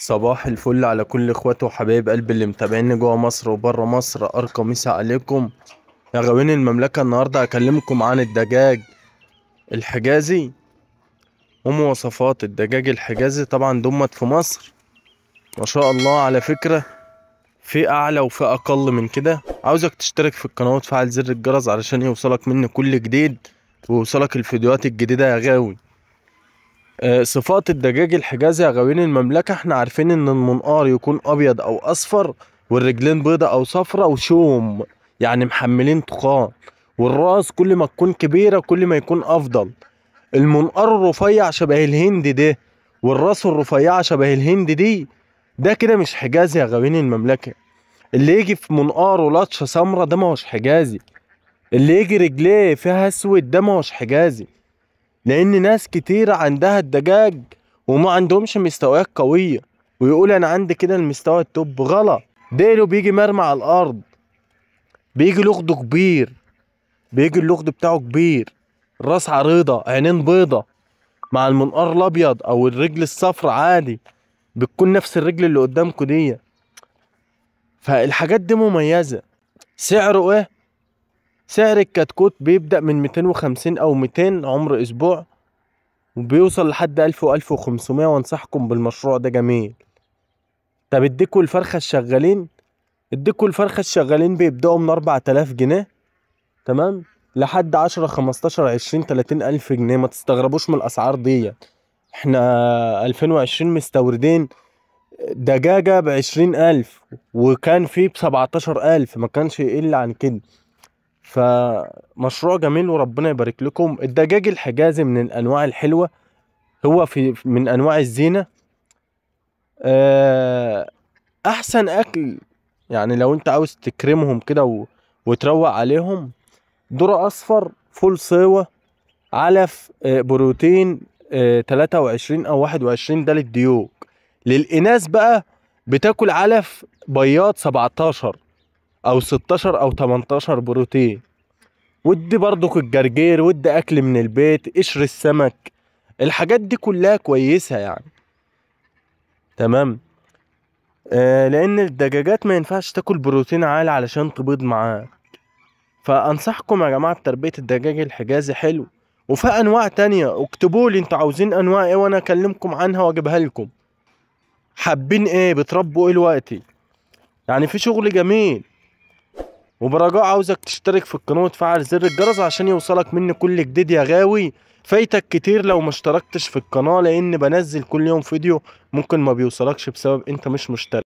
صباح الفل على كل اخواتي وحبايب قلبي اللي متابعيني جوه مصر وبره مصر ارقى مسا عليكم يا غوين المملكه النهارده اكلمكم عن الدجاج الحجازي ومواصفات الدجاج الحجازي طبعا دمت في مصر ما شاء الله على فكره في اعلى وفي اقل من كده عاوزك تشترك في القناه وتفعل زر الجرس علشان يوصلك مني كل جديد ويوصلك الفيديوهات الجديده يا غاوي آه، صفات الدجاج الحجازي يا غاوين المملكه احنا عارفين ان المنقار يكون ابيض او اصفر والرجلين بيضة او صفراء وشوم يعني محملين تخان والراس كل ما تكون كبيره كل ما يكون افضل المنقار الرفيع شبه الهند ده والراس الرفيعه شبه الهند دي ده كده مش حجازي يا غاوين المملكه اللي يجي في منقاره لطشه سمره ده ما هوش حجازي اللي يجي رجليه فيها اسود ده ما هوش حجازي لأن ناس كتير عندها الدجاج وما عندهمش مستويات قوية ويقول أنا عندي كده المستوى التوب غلط ديله بيجي مرمى على الأرض بيجي لغده كبير بيجي اللغد بتاعه كبير الراس عريضة عينين بيضة مع المنقار الأبيض أو الرجل الصفر عادي بتكون نفس الرجل اللي قدامكوا دي فالحاجات دي مميزة سعره ايه سعر الكتكوت بيبدأ من 250 أو 200 عمر أسبوع وبيوصل لحد 1000 و 1500 وأنصحكم بالمشروع ده جميل طب اديكوا الفرخة الشغالين اديكوا الفرخة الشغالين بيبدأوا من 4000 جنيه تمام لحد 10 15 20 30 ألف جنيه ما تستغربوش من الأسعار دي احنا 2020 مستوردين دجاجة ب 20 ألف وكان فيه 17 ألف ما كانش يقل عن كده فمشروع جميل وربنا يبارك لكم الدجاج الحجازي من الانواع الحلوه هو في من انواع الزينه آه، احسن اكل يعني لو انت عاوز تكرمهم كده و... وتروق عليهم ذره اصفر فول صيوه علف آه، بروتين 23 آه، او 21 ده للديوك للاناث بقى بتاكل علف بياض 17 او 16 او 18 بروتين ودي برضك الجرجير ودي اكل من البيت قشر السمك الحاجات دي كلها كويسه يعني تمام آه لان الدجاجات ما ينفعش تاكل بروتين عالي علشان تبيض معاه فانصحكم يا جماعه تربيه الدجاج الحجازي حلو وفي انواع تانية اكتبوا لي انتوا عاوزين انواع ايه وانا اكلمكم عنها واجيبها لكم حابين ايه بتربوا ايه دلوقتي يعني في شغل جميل وبرجاء عاوزك تشترك في القناة وتفعل زر الجرس عشان يوصلك مني كل جديد يا غاوي فايتك كتير لو ما اشتركتش في القناة لان بنزل كل يوم فيديو ممكن ما بيوصلكش بسبب انت مش مشترك